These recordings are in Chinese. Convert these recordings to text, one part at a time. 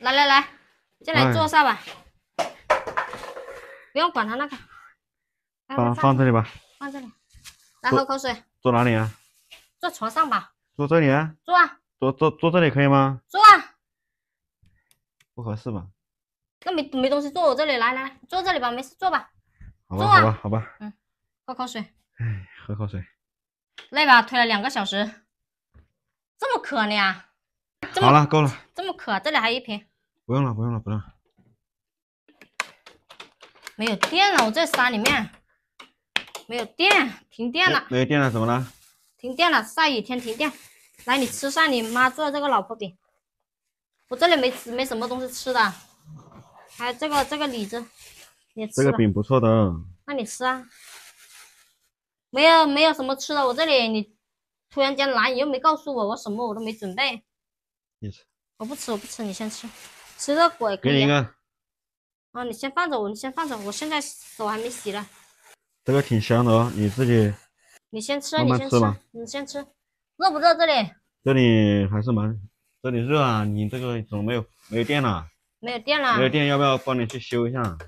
来来来，进来坐下吧，不用管他那个，放放这里吧，放这里，来喝口水。坐哪里啊？坐床上吧。坐这里啊。坐。啊。坐坐坐这里可以吗？坐。啊。不合适吧？那没没东西坐，我这里来来坐这里吧，没事坐吧。坐吧，好吧。嗯，喝口水。哎，喝口水。累吧？推了两个小时，这么渴呢呀？好了，够了。这么渴，这里还有一瓶。不用了，不用了，不用。没有电了，我在山里面，没有电，停电了。没有电了，怎么了？停电了，下雨天停电。来，你吃上你妈做的这个老婆饼，我这里没没什么东西吃的。还有这个这个李子，你吃。这个饼不错的。那你吃啊。没有没有什么吃的，我这里你突然间来，你又没告诉我，我什么我都没准备。你吃。我不吃，我不吃，你先吃。吃个鬼给你一个，啊，你先放着我，你先放着，我现在手还没洗呢。这个挺香的哦，你自己。你先吃，你先吃吧，你先吃。热不热这里？这里还是蛮，这里热啊！你这个怎么没有没有电了？没有电了。没有电，要不要帮你去修一下？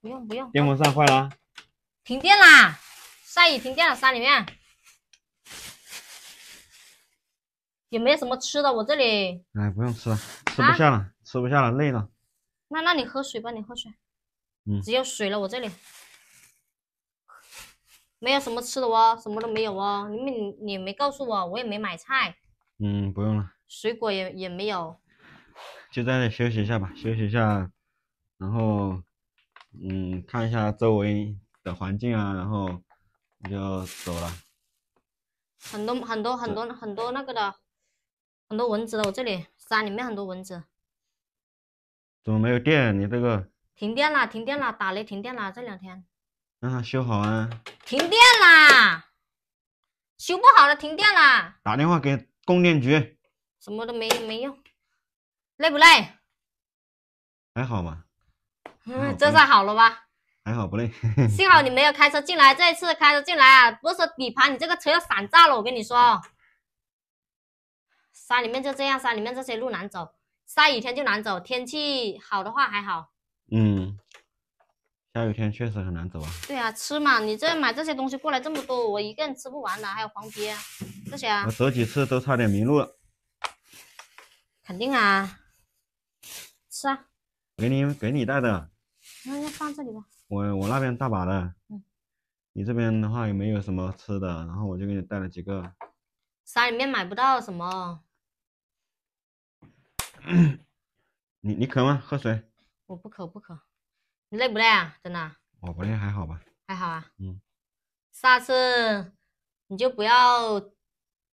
不用不用。电风扇坏了。停电了，下雨停电了，山里面。有没有什么吃的？我这里。哎，不用吃了，吃不下了。吃不下了，累了。那，那你喝水吧，你喝水。嗯。只有水了，我这里，没有什么吃的哦，什么都没有哦。你们你你没告诉我，我也没买菜。嗯，不用了。水果也也没有。就在这休息一下吧，休息一下，然后，嗯，看一下周围的环境啊，然后就走了。很多很多很多很多那个的，很多蚊子的，我这里山里面很多蚊子。怎么没有电？你这个停电了，停电了，打雷停电了。这两天让它修好啊。停电啦！修不好了，停电啦！打电话给供电局。什么都没没用，累不累？还好吧。嗯，这下好了吧？还好不累。幸好你没有开车进来，这一次开车进来啊，不是说底盘，你这个车要散架了，我跟你说山里面就这样，山里面这些路难走。下雨天就难走，天气好的话还好。嗯，下雨天确实很难走啊。对啊，吃嘛，你这买这些东西过来这么多，我一个人吃不完的，还有黄啊、这些啊。我走几次都差点迷路了。肯定啊，吃啊。给你给你带的，那放这里吧。我我那边大把的。嗯。你这边的话有没有什么吃的？然后我就给你带了几个。山里面买不到什么。你你渴吗？喝水。我不渴不渴。你累不累啊？真的。我不累，还好吧。还好啊。嗯。下次你就不要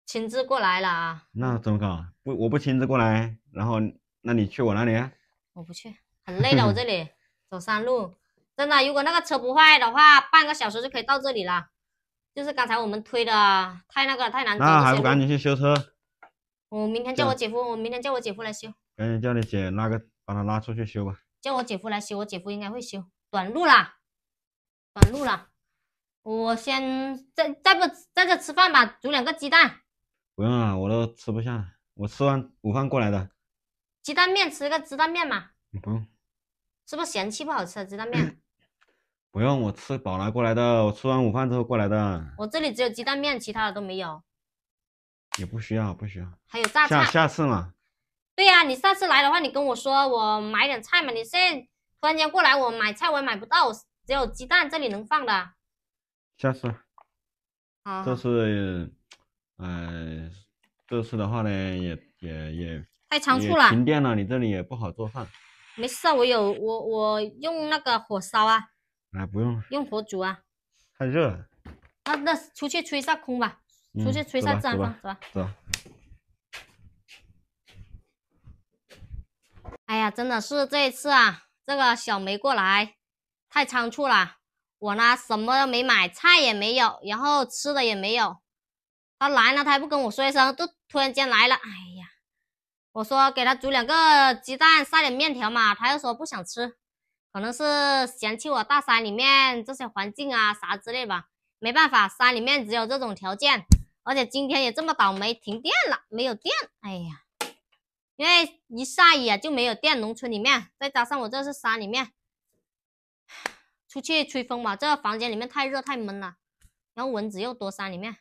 亲自过来了啊。那怎么搞？不，我不亲自过来，然后那你去我那里啊？我不去，很累了。我这里 走山路，真的。如果那个车不坏的话，半个小时就可以到这里了。就是刚才我们推的太那个太难。那还不赶紧去修车？我明天叫我姐夫，我明天叫我姐夫来修。赶紧叫你姐拉个，把他拉出去修吧。叫我姐夫来修，我姐夫应该会修。短路了，短路了。我先在在不在这吃饭吧，煮两个鸡蛋。不用了，我都吃不下，我吃完午饭过来的。鸡蛋面吃个鸡蛋面嘛。不用。是不是嫌弃不好吃鸡蛋面？不用，我吃饱了过来的，我吃完午饭之后过来的。我这里只有鸡蛋面，其他的都没有。也不需要，不需要。还有榨菜。下下次嘛。对呀，你下次来的话，你跟我说我买点菜嘛。你现在突然间过来，我买菜我也买不到，只有鸡蛋这里能放的。下次，啊。这次，嗯，这次的话呢，也也也太仓促了，停电了，你这里也不好做饭。没事，我有我我用那个火烧啊。哎，不用，用火煮啊。太热了，那那出去吹一下空吧，出去吹一下自然风，走吧，走。哎呀，真的是这一次啊，这个小梅过来太仓促了。我呢，什么都没买，菜也没有，然后吃的也没有。她来了，她还不跟我说一声，就突然间来了。哎呀，我说给她煮两个鸡蛋，下点面条嘛，她又说不想吃，可能是嫌弃我大山里面这些环境啊啥之类吧。没办法，山里面只有这种条件，而且今天也这么倒霉，停电了，没有电。哎呀。因为一下雨啊就没有电，农村里面再加上我这是山里面，出去吹风嘛，这个房间里面太热太闷了，然后蚊子又多，山里面。